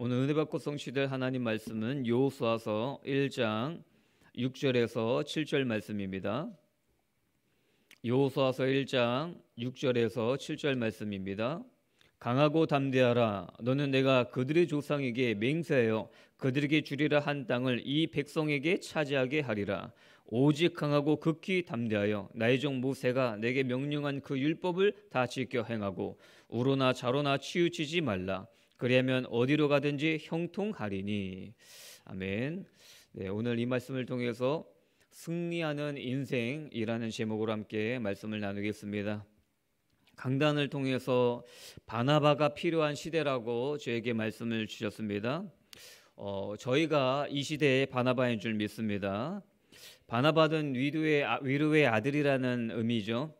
오늘 은혜 받고 성취될 하나님 말씀은 요호수아서 1장 6절에서 7절 말씀입니다. 여수아서 1장 6절에서 7절 말씀입니다. 강하고 담대하라 너는 내가 그들의 조상에게 맹세하여 그들에게 주리라 한 땅을 이 백성에게 차지하게 하리라 오직 강하고 극히 담대하여 나의 종 모세가 내게 명령한 그 율법을 다 지켜 행하고 우로나 자로나 치우치지 말라 그리하면 어디로 가든지 형통하리니 아멘. 네, 오늘 이 말씀을 통해서 승리하는 인생이라는 제목으로 함께 말씀을 나누겠습니다. 강단을 통해서 바나바가 필요한 시대라고 저에게 말씀을 주셨습니다. 어, 저희가 이 시대의 바나바인 줄 믿습니다. 바나바는 위루의, 아, 위루의 아들이라는 의미죠.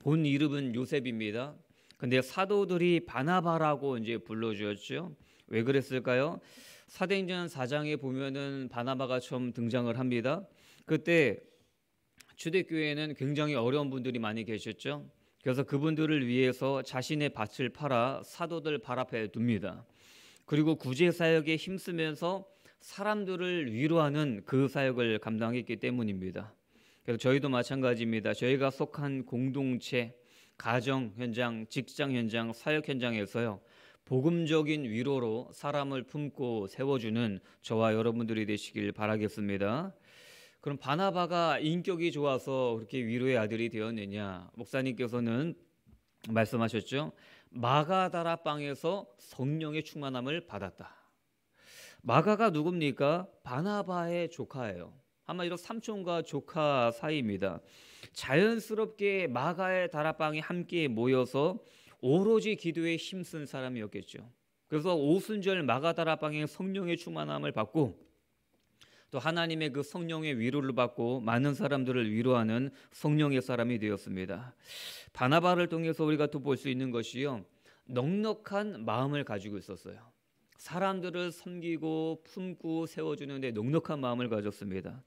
본 이름은 요셉입니다. 근데 사도들이 바나바라고 이제 불러주었죠. 왜 그랬을까요? 사도행전 4장에 보면은 바나바가 처음 등장을 합니다. 그때 주대교회는 굉장히 어려운 분들이 많이 계셨죠. 그래서 그분들을 위해서 자신의 밭을 팔아 사도들 발 앞에 둡니다. 그리고 구제 사역에 힘쓰면서 사람들을 위로하는 그 사역을 감당했기 때문입니다. 그래서 저희도 마찬가지입니다. 저희가 속한 공동체, 가정 현장, 직장 현장, 사역 현장에서요. 복음적인 위로로 사람을 품고 세워주는 저와 여러분들이 되시길 바라겠습니다. 그럼 바나바가 인격이 좋아서 그렇게 위로의 아들이 되었느냐? 목사님께서는 말씀하셨죠. 마가다라 빵에서 성령의 충만함을 받았다. 마가가 누굽니까? 바나바의 조카예요. 아마 이런 삼촌과 조카 사이입니다. 자연스럽게 마가의 다락방에 함께 모여서 오로지 기도에 힘쓴 사람이었겠죠. 그래서 오순절 마가 다락방에 성령의 충만함을 받고 또 하나님의 그 성령의 위로를 받고 많은 사람들을 위로하는 성령의 사람이 되었습니다. 바나바를 통해서 우리가 또 볼 수 있는 것이요. 넉넉한 마음을 가지고 있었어요. 사람들을 섬기고 품고 세워주는데 넉넉한 마음을 가졌습니다.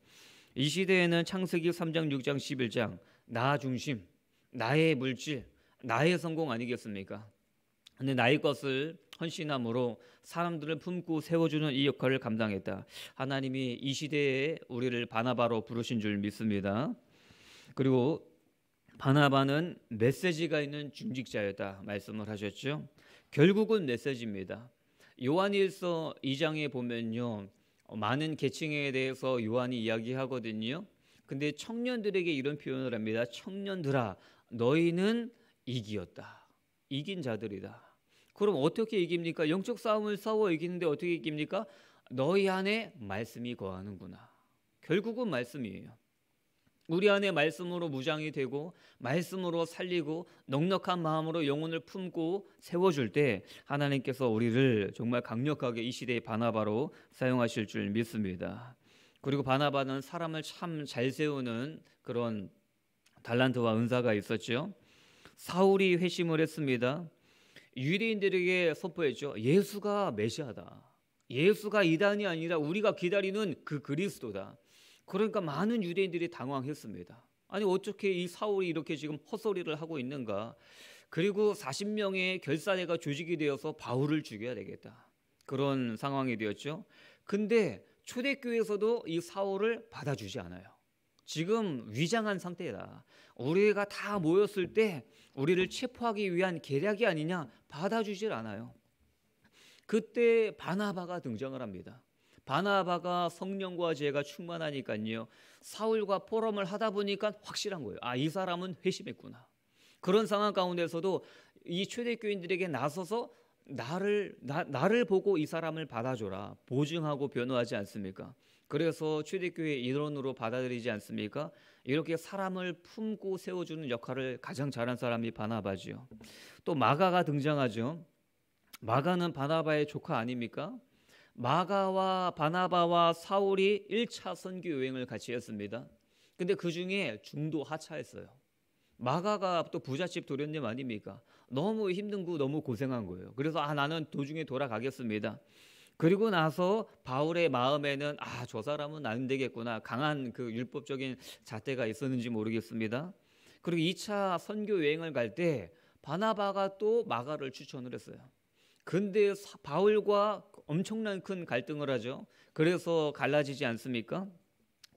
이 시대에는 창세기 3장, 6장, 11장 나 중심, 나의 물질, 나의 성공 아니겠습니까? 근데 나의 것을 헌신함으로 사람들을 품고 세워주는 이 역할을 감당했다. 하나님이 이 시대에 우리를 바나바로 부르신 줄 믿습니다. 그리고 바나바는 메시지가 있는 중직자였다 말씀을 하셨죠. 결국은 메시지입니다. 요한일서 2장에 보면요. 많은 계층에 대해서 요한이 이야기하거든요. 근데 청년들에게 이런 표현을 합니다. 청년들아, 너희는 이기었다. 이긴 자들이다. 그럼 어떻게 이깁니까? 영적 싸움을 싸워 이기는데 어떻게 이깁니까? 너희 안에 말씀이 거하는구나. 결국은 말씀이에요. 우리 안에 말씀으로 무장이 되고 말씀으로 살리고 넉넉한 마음으로 영혼을 품고 세워줄 때 하나님께서 우리를 정말 강력하게 이 시대의 바나바로 사용하실 줄 믿습니다. 그리고 바나바는 사람을 참 잘 세우는 그런 달란트와 은사가 있었죠. 사울이 회심을 했습니다. 유대인들에게 선포했죠. 예수가 메시아다. 예수가 이단이 아니라 우리가 기다리는 그 그리스도다. 그러니까 많은 유대인들이 당황했습니다. 아니 어떻게 이 사울이 이렇게 지금 헛소리를 하고 있는가? 그리고 40명의 결사대가 조직이 되어서 바울을 죽여야 되겠다. 그런 상황이 되었죠. 근데 초대교회에서도 이 사울을 받아주지 않아요. 지금 위장한 상태다. 우리가 다 모였을 때 우리를 체포하기 위한 계략이 아니냐 받아주질 않아요. 그때 바나바가 등장을 합니다. 바나바가 성령과 죄가 충만하니까요. 사울과 포럼을 하다 보니까 확실한 거예요. 아, 이 사람은 회심했구나. 그런 상황 가운데서도 이 최대교인들에게 나서서 나를 나, 나를 보고 이 사람을 받아줘라 보증하고 변호하지 않습니까? 그래서 최대교회 일원으로 받아들이지 않습니까? 이렇게 사람을 품고 세워주는 역할을 가장 잘한 사람이 바나바지요. 또 마가가 등장하죠. 마가는 바나바의 조카 아닙니까? 마가와 바나바와 사울이 1차 선교 여행을 같이 했습니다. 근데 그 중에 중도 하차했어요. 마가가 또 부잣집 도련님 아닙니까? 너무 힘든 거 너무 고생한 거예요. 그래서 아 나는 도중에 돌아가겠습니다. 그리고 나서 바울의 마음에는 아 저 사람은 안 되겠구나 강한 그 율법적인 잣대가 있었는지 모르겠습니다. 그리고 2차 선교 여행을 갈 때 바나바가 또 마가를 추천을 했어요. 근데 바울과 엄청난 큰 갈등을 하죠. 그래서 갈라지지 않습니까?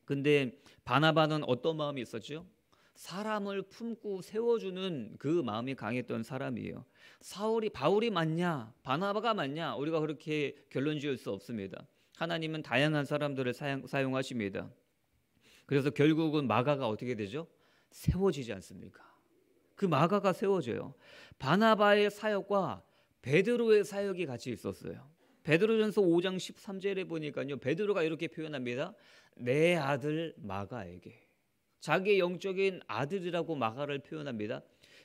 근데 바나바는 어떤 마음이 있었죠? 사람을 품고 세워주는 그 마음이 강했던 사람이에요. 사울이 바울이 맞냐, 바나바가 맞냐 우리가 그렇게 결론 지을 수 없습니다. 하나님은 다양한 사람들을 사용, 사용하십니다. 그래서 결국은 마가가 어떻게 되죠? 세워지지 않습니까? 그 마가가 세워져요. 바나바의 사역과 베드로의 사역이 같이 있었어요. 베드로전서 5장 13절에 보니까요. 베드로가 이렇게 표현합니다. 내 아들 마가에게 자기의 영적인 아들이라고 마가를 표현합니다.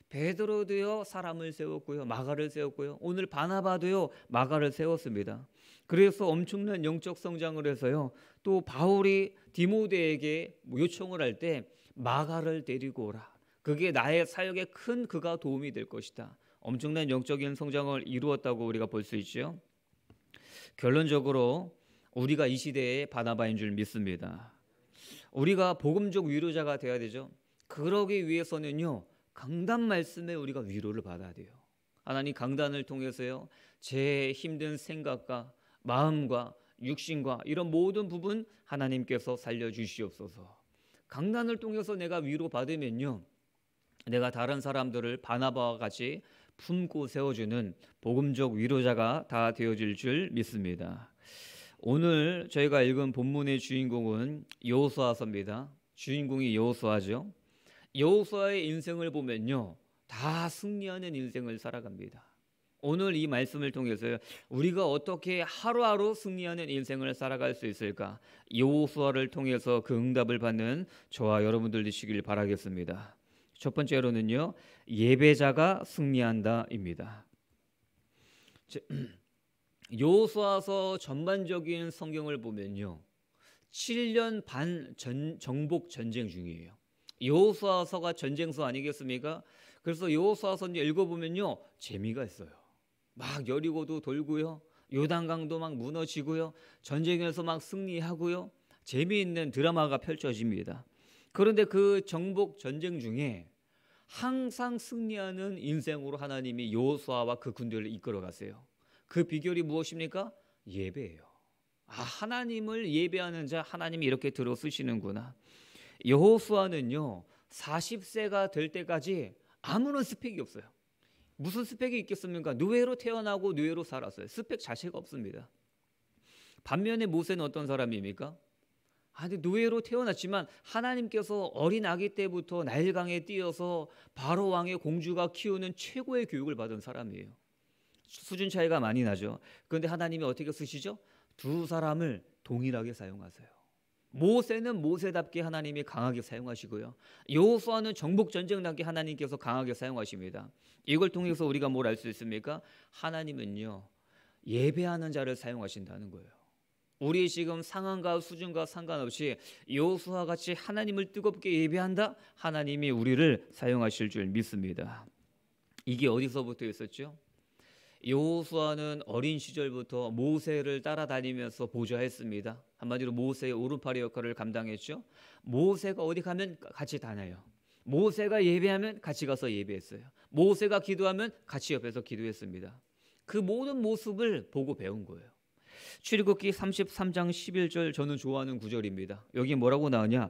베드로도요 사람을 세웠고요 마가를 세웠고요 오늘 바나바도요 마가를 세웠습니다. 그래서 엄청난 영적 성장을 해서요 또 바울이 디모데에게 요청을 할 때 마가를 데리고 오라. 그게 나의 사역에 큰 그가 도움이 될 것이다. 엄청난 영적인 성장을 이루었다고 우리가 볼 수 있죠. 결론적으로 우리가 이 시대의 바나바인 줄 믿습니다. 우리가 복음적 위로자가 되어야 되죠. 그러기 위해서는요. 강단 말씀에 우리가 위로를 받아야 돼요. 하나님 강단을 통해서요. 제 힘든 생각과 마음과 육신과 이런 모든 부분 하나님께서 살려 주시옵소서. 강단을 통해서 내가 위로 받으면요. 내가 다른 사람들을 바나바와 같이 품고 세워주는 복음적 위로자가 다 되어질 줄 믿습니다. 오늘 저희가 읽은 본문의 주인공은 여호수아서입니다. 주인공이 여호수아죠. 여호수아의 인생을 보면요. 다 승리하는 인생을 살아갑니다. 오늘 이 말씀을 통해서 우리가 어떻게 하루하루 승리하는 인생을 살아갈 수 있을까? 여호수아를 통해서 그 응답을 받는 저와 여러분들 되시길 바라겠습니다. 첫 번째로는요. 예배자가 승리한다입니다. 여수아서 전반적인 성경을 보면요. 7년 반 전, 정복 전쟁 중이에요. 여수아서가 전쟁서 아니겠습니까? 그래서 여수아서 읽어보면요 재미가 있어요. 막 여리고도 돌고요, 요단강도 막 무너지고요, 전쟁에서 막 승리하고요, 재미있는 드라마가 펼쳐집니다. 그런데 그 정복 전쟁 중에 항상 승리하는 인생으로 하나님이 여호수아와 그 군대를 이끌어 가세요. 그 비결이 무엇입니까? 예배예요. 아, 하나님을 예배하는 자 하나님이 이렇게 들어 쓰시는구나. 여호수아는요. 40세가 될 때까지 아무런 스펙이 없어요. 무슨 스펙이 있겠습니까? 누에로 태어나고 누에로 살았어요. 스펙 자체가 없습니다. 반면에 모세는 어떤 사람입니까? 아니 노예로 태어났지만 하나님께서 어린 아기 때부터 날강에 뛰어서 바로 왕의 공주가 키우는 최고의 교육을 받은 사람이에요. 수준 차이가 많이 나죠. 그런데 하나님이 어떻게 쓰시죠? 두 사람을 동일하게 사용하세요. 모세는 모세답게 하나님이 강하게 사용하시고요. 여호수아는 정복 전쟁 나게 하나님께서 강하게 사용하십니다. 이걸 통해서 우리가 뭘 알 수 있습니까? 하나님은요 예배하는 자를 사용하신다는 거예요. 우리 지금 상황과 수준과 상관없이 여호수아 같이 하나님을 뜨겁게 예배한다. 하나님이 우리를 사용하실 줄 믿습니다. 이게 어디서부터 있었죠? 여호수아는 어린 시절부터 모세를 따라다니면서 보좌했습니다. 한마디로 모세의 오른팔의 역할을 감당했죠. 모세가 어디 가면 같이 다녀요. 모세가 예배하면 같이 가서 예배했어요. 모세가 기도하면 같이 옆에서 기도했습니다. 그 모든 모습을 보고 배운 거예요. 출애굽기 33장 11절 저는 좋아하는 구절입니다. 여기 뭐라고 나오냐?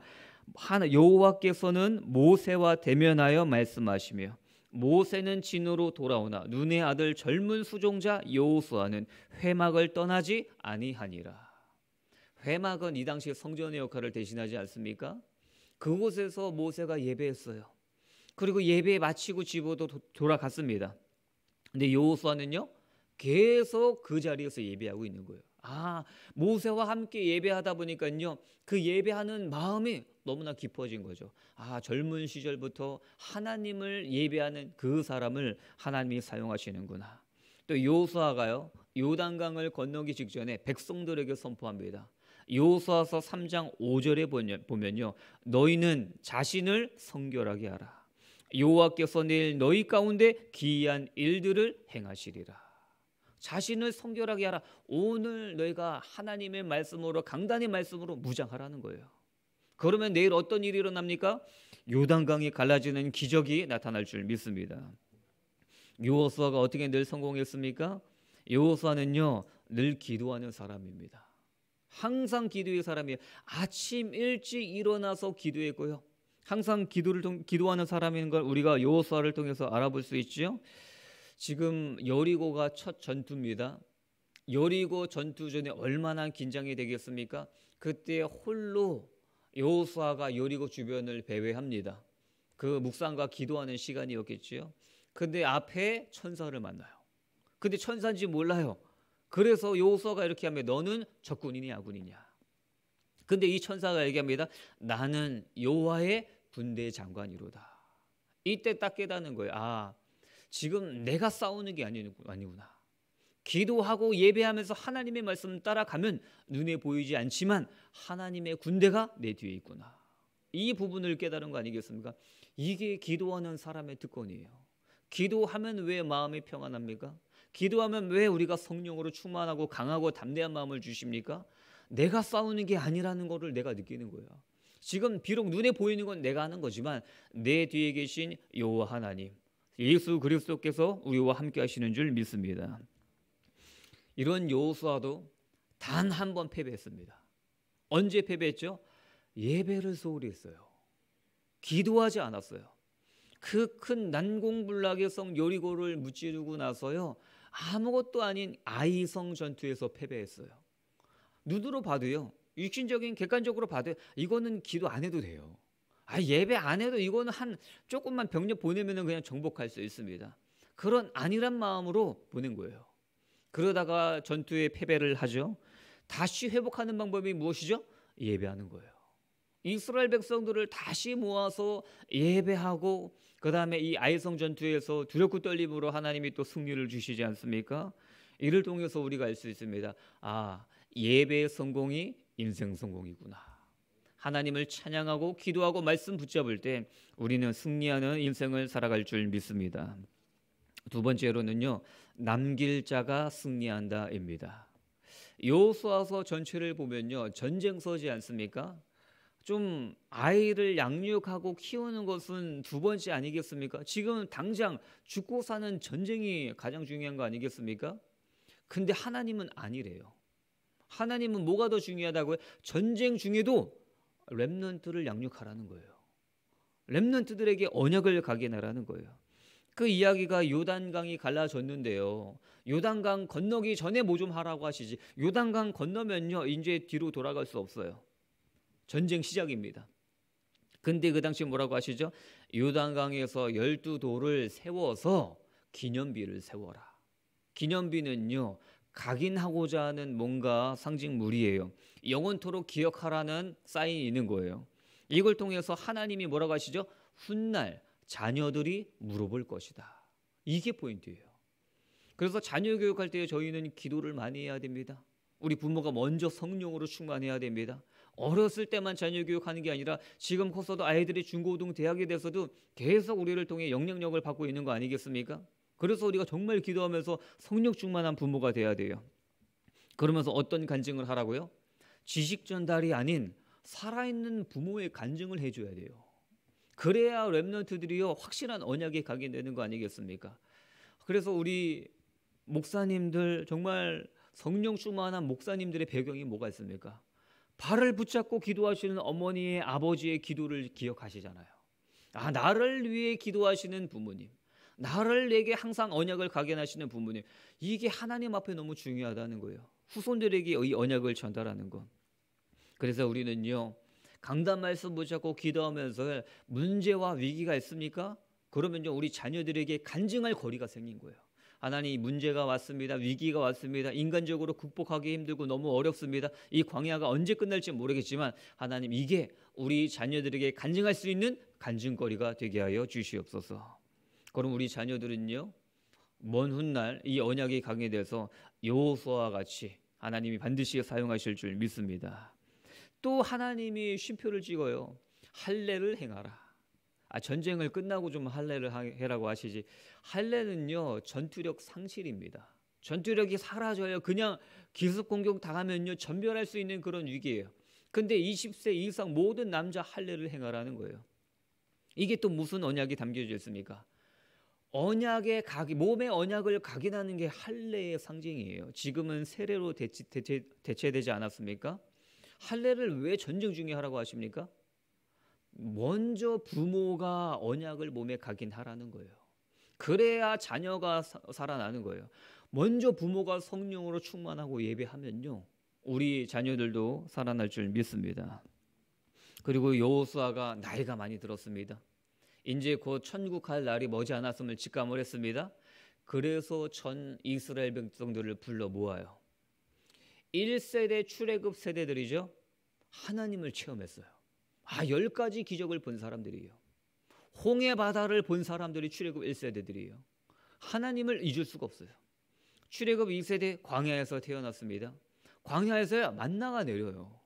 하나 여호와께서는 모세와 대면하여 말씀하시며 모세는 진으로 돌아오나 눈의 아들 젊은 수종자 여호수아는 회막을 떠나지 아니하니라. 회막은 이 당시 성전의 역할을 대신하지 않습니까? 그곳에서 모세가 예배했어요. 그리고 예배 마치고 집으로 돌아갔습니다. 근데 여호수아는요 계속 그 자리에서 예배하고 있는 거예요. 아, 모세와 함께 예배하다 보니까요. 그 예배하는 마음이 너무나 깊어진 거죠. 아, 젊은 시절부터 하나님을 예배하는 그 사람을 하나님이 사용하시는구나. 또 요수아가요. 요단강을 건너기 직전에 백성들에게 선포합니다. 요수아서 3장 5절에 보면요. 너희는 자신을 성결하게 하라. 여호와께서 내일 너희 가운데 기이한 일들을 행하시리라. 자신을 성결하게 하라. 오늘 너희가 하나님의 말씀으로 강단의 말씀으로 무장하라는 거예요. 그러면 내일 어떤 일이 일어납니까? 요단강이 갈라지는 기적이 나타날 줄 믿습니다. 요호수아가 어떻게 늘 성공했습니까? 요호수아는요 늘 기도하는 사람입니다. 항상 기도의 사람이에요. 아침 일찍 일어나서 기도했고요. 항상 기도를 통, 기도하는 사람인 걸 우리가 요호수아를 통해서 알아볼 수 있지요. 지금 여리고가 첫 전투입니다. 여리고 전투 전에 얼마나 긴장이 되겠습니까? 그때 홀로 여호수아가 여리고 주변을 배회합니다. 그 묵상과 기도하는 시간이었겠지요. 근데 앞에 천사를 만나요. 근데 천사인지 몰라요. 그래서 여호수아가 이렇게 하면 너는 적군이냐 아군이냐. 근데 이 천사가 얘기합니다. 나는 여호와의 군대 장관이로다. 이때 딱 깨닫는 거예요. 아, 지금 내가 싸우는 게 아니구나. 기도하고 예배하면서 하나님의 말씀 따라가면 눈에 보이지 않지만 하나님의 군대가 내 뒤에 있구나. 이 부분을 깨달은 거 아니겠습니까? 이게 기도하는 사람의 특권이에요. 기도하면 왜 마음이 평안합니까? 기도하면 왜 우리가 성령으로 충만하고 강하고 담대한 마음을 주십니까? 내가 싸우는 게 아니라는 것을 내가 느끼는 거예요. 지금 비록 눈에 보이는 건 내가 하는 거지만 내 뒤에 계신 여호와 하나님, 예수 그리스도께서 우리와 함께 하시는 줄 믿습니다. 이런 여호수아도 단 한 번 패배했습니다. 언제 패배했죠? 예배를 소홀히 했어요. 기도하지 않았어요. 그 큰 난공불락의 성 여리고를 무찌르고 나서요. 아무것도 아닌 아이성 전투에서 패배했어요. 눈으로 봐도요. 육신적인 객관적으로 봐도 이거는 기도 안 해도 돼요. 아, 예배 안 해도 이거는 한 조금만 병력 보내면 그냥 정복할 수 있습니다. 그런 안일한 마음으로 보낸 거예요. 그러다가 전투에 패배를 하죠. 다시 회복하는 방법이 무엇이죠? 예배하는 거예요. 이스라엘 백성들을 다시 모아서 예배하고 그 다음에 이 아이성 전투에서 두렵고 떨림으로 하나님이 또 승리를 주시지 않습니까? 이를 통해서 우리가 알 수 있습니다. 아 예배의 성공이 인생 성공이구나. 하나님을 찬양하고 기도하고 말씀 붙잡을 때 우리는 승리하는 인생을 살아갈 줄 믿습니다. 두 번째로는요. 남길 자가 승리한다입니다. 요수아서 전체를 보면요. 전쟁서지 않습니까? 좀 아이를 양육하고 키우는 것은 두 번째 아니겠습니까? 지금 당장 죽고 사는 전쟁이 가장 중요한 거 아니겠습니까? 근데 하나님은 아니래요. 하나님은 뭐가 더 중요하다고요? 전쟁 중에도 렘넌트를 양육하라는 거예요. 렘넌트들에게 언약을 가게나라는 거예요. 그 이야기가 요단강이 갈라졌는데요. 요단강 건너기 전에 뭐 좀 하라고 하시지. 요단강 건너면요. 이제 뒤로 돌아갈 수 없어요. 전쟁 시작입니다. 근데 그 당시 뭐라고 하시죠? 요단강에서 열두 돌을 세워서 기념비를 세워라. 기념비는요. 각인하고자 하는 뭔가 상징물이에요. 영원토록 기억하라는 사인이 있는 거예요. 이걸 통해서 하나님이 뭐라고 하시죠? 훗날 자녀들이 물어볼 것이다. 이게 포인트예요. 그래서 자녀 교육할 때 저희는 기도를 많이 해야 됩니다. 우리 부모가 먼저 성령으로 충만해야 됩니다. 어렸을 때만 자녀 교육하는 게 아니라 지금 커서도 아이들이 중고등 대학에 대해서도 계속 우리를 통해 영향력을 받고 있는 거 아니겠습니까? 그래서 우리가 정말 기도하면서 성령 충만한 부모가 돼야 돼요. 그러면서 어떤 간증을 하라고요? 지식 전달이 아닌 살아있는 부모의 간증을 해줘야 돼요. 그래야 렘런트들이요 확실한 언약에 가게 되는 거 아니겠습니까? 그래서 우리 목사님들 정말 성령 충만한 목사님들의 배경이 뭐가 있습니까? 발을 붙잡고 기도하시는 어머니의 아버지의 기도를 기억하시잖아요. 아 나를 위해 기도하시는 부모님. 나를 내게 항상 언약을 각인하시는 부분이 이게 하나님 앞에 너무 중요하다는 거예요. 후손들에게 이 언약을 전달하는 것. 그래서 우리는요. 강단 말씀 붙잡고 기도하면서 문제와 위기가 있습니까? 그러면요. 우리 자녀들에게 간증할 거리가 생긴 거예요. 하나님 문제가 왔습니다. 위기가 왔습니다. 인간적으로 극복하기 힘들고 너무 어렵습니다. 이 광야가 언제 끝날지 모르겠지만 하나님 이게 우리 자녀들에게 간증할 수 있는 간증거리가 되게 하여 주시옵소서. 그럼 우리 자녀들은요. 먼 훗날 이 언약이 강해돼서 여호수아와 같이 하나님이 반드시 사용하실 줄 믿습니다. 또 하나님이 쉼표를 찍어요. 할례를 행하라. 아 전쟁을 끝나고 좀 할례를 해라고 하시지. 할례는요 전투력 상실입니다. 전투력이 사라져요. 그냥 기습 공격 당하면요 전멸할 수 있는 그런 위기예요. 근데 20세 이상 모든 남자 할례를 행하라는 거예요. 이게 또 무슨 언약이 담겨져 있습니까? 언약의 각 몸의 언약을 각인하는 게 할례의 상징이에요. 지금은 세례로 대체, 대체, 대체되지 않았습니까? 할례를 왜 전쟁 중에 하라고 하십니까? 먼저 부모가 언약을 몸에 각인하라는 거예요. 그래야 자녀가 사, 살아나는 거예요. 먼저 부모가 성령으로 충만하고 예배하면요. 우리 자녀들도 살아날 줄 믿습니다. 그리고 여호수아가 나이가 많이 들었습니다. 이제 곧 천국 갈 날이 머지않았음을 직감을 했습니다. 그래서 전 이스라엘 백성들을 불러 모아요. 1세대 출애굽 세대들이죠. 하나님을 체험했어요. 아, 열 가지 기적을 본 사람들이에요. 홍해 바다를 본 사람들이 출애굽 1세대들이에요. 하나님을 잊을 수가 없어요. 출애굽 2세대 광야에서 태어났습니다. 광야에서야 만나가 내려요.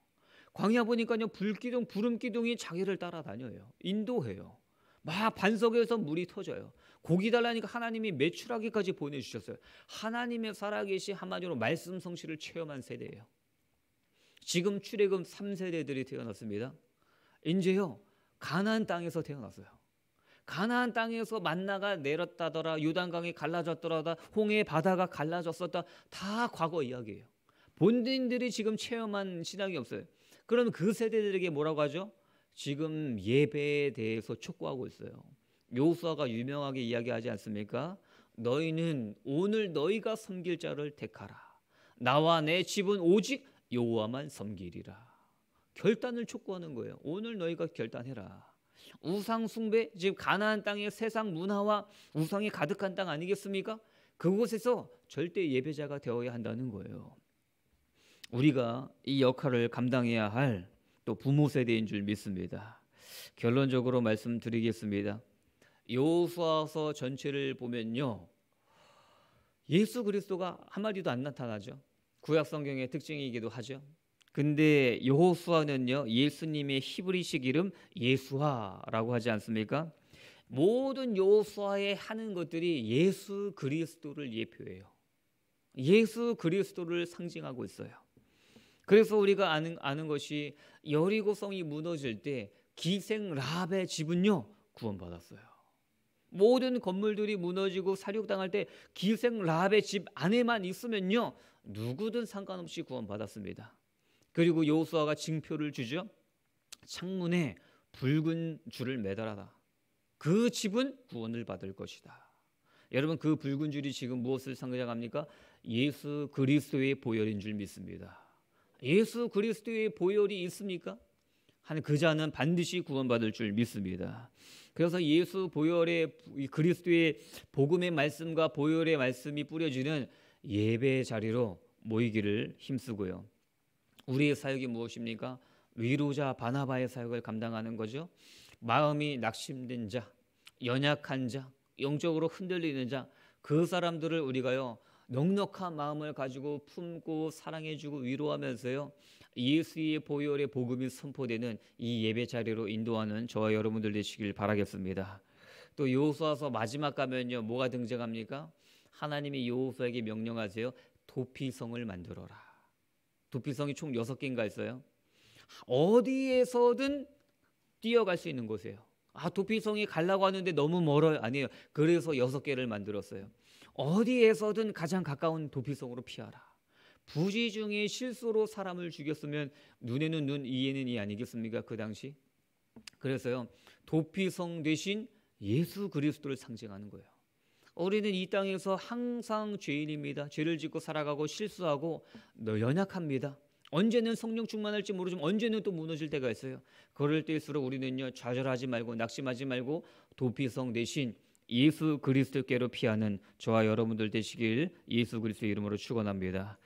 광야 보니까요 불기둥 구름기둥이 자기를 따라다녀요. 인도해요. 막 반석에서 물이 터져요. 고기 달라니까 하나님이 매출하기까지 보내주셨어요. 하나님의 살아계신 한마디로 말씀 성실을 체험한 세대예요. 지금 출애굽 3세대들이 태어났습니다. 이제요 가나안 땅에서 태어났어요. 가나안 땅에서 만나가 내렸다더라 요단강이 갈라졌더라 홍해 바다가 갈라졌었다 다 과거 이야기예요. 본인들이 지금 체험한 신앙이 없어요. 그럼 그 세대들에게 뭐라고 하죠? 지금 예배에 대해서 촉구하고 있어요. 요수아가 유명하게 이야기하지 않습니까? 너희는 오늘 너희가 섬길 자를 택하라. 나와 내 집은 오직 여호와만 섬기리라. 결단을 촉구하는 거예요. 오늘 너희가 결단해라. 우상 숭배, 즉 가나안 땅의 세상 문화와 우상이 가득한 땅 아니겠습니까? 그곳에서 절대 예배자가 되어야 한다는 거예요. 우리가 이 역할을 감당해야 할또 부모 세대인 줄 믿습니다. 결론적으로 말씀드리겠습니다. 여호수아서 전체를 보면요. 예수 그리스도가 한마디도 안 나타나죠. 구약 성경의 특징이기도 하죠. 근데 여호수아는요. 예수님의 히브리식 이름 예수화라고 하지 않습니까? 모든 여호수아의 하는 것들이 예수 그리스도를 예표해요. 예수 그리스도를 상징하고 있어요. 그래서 우리가 아는, 아는 것이 여리고성이 무너질 때 기생 라합의 집은요 구원받았어요. 모든 건물들이 무너지고 사륙당할 때 기생 라합의 집 안에만 있으면요 누구든 상관없이 구원받았습니다. 그리고 여호수아가 징표를 주죠. 창문에 붉은 줄을 매달아라. 그 집은 구원을 받을 것이다. 여러분 그 붉은 줄이 지금 무엇을 상징합니까? 예수 그리스도의 보혈인 줄 믿습니다. 예수 그리스도의 보혈이 있습니까? 한그 자는 반드시 구원받을 줄 믿습니다. 그래서 예수 보혈의 그리스도의 복음의 말씀과 보혈의 말씀이 뿌려지는 예배 자리로 모이기를 힘쓰고요. 우리의 사역이 무엇입니까? 위로자 바나바의 사역을 감당하는 거죠. 마음이 낙심된 자, 연약한 자, 영적으로 흔들리는 자, 그 사람들을 우리가요 넉넉한 마음을 가지고 품고 사랑해주고 위로하면서요. 예수의 보혈의 복음이 선포되는 이 예배 자리로 인도하는 저와 여러분들 되시길 바라겠습니다. 또 여호수아서 마지막 가면요. 뭐가 등장합니까? 하나님이 여호수아에게 명령하세요. 도피성을 만들어라. 도피성이 총 6개인가 있어요. 어디에서든 뛰어갈 수 있는 곳이에요. 아, 도피성이 갈라고 하는데 너무 멀어요. 아니에요. 그래서 6개를 만들었어요. 어디에서든 가장 가까운 도피성으로 피하라. 부지 중에 실수로 사람을 죽였으면 눈에는 눈, 이에는 이 아니겠습니까? 그 당시. 그래서요. 도피성 대신 예수 그리스도를 상징하는 거예요. 우리는 이 땅에서 항상 죄인입니다. 죄를 짓고 살아가고 실수하고 연약합니다. 언제는 성령 충만할지 모르지만 언제는 또 무너질 때가 있어요. 그럴 때일수록 우리는요 좌절하지 말고 낙심하지 말고 도피성 대신 예수 그리스도께로 피하는 저와 여러분들 되시길 예수 그리스도의 이름으로 축원합니다.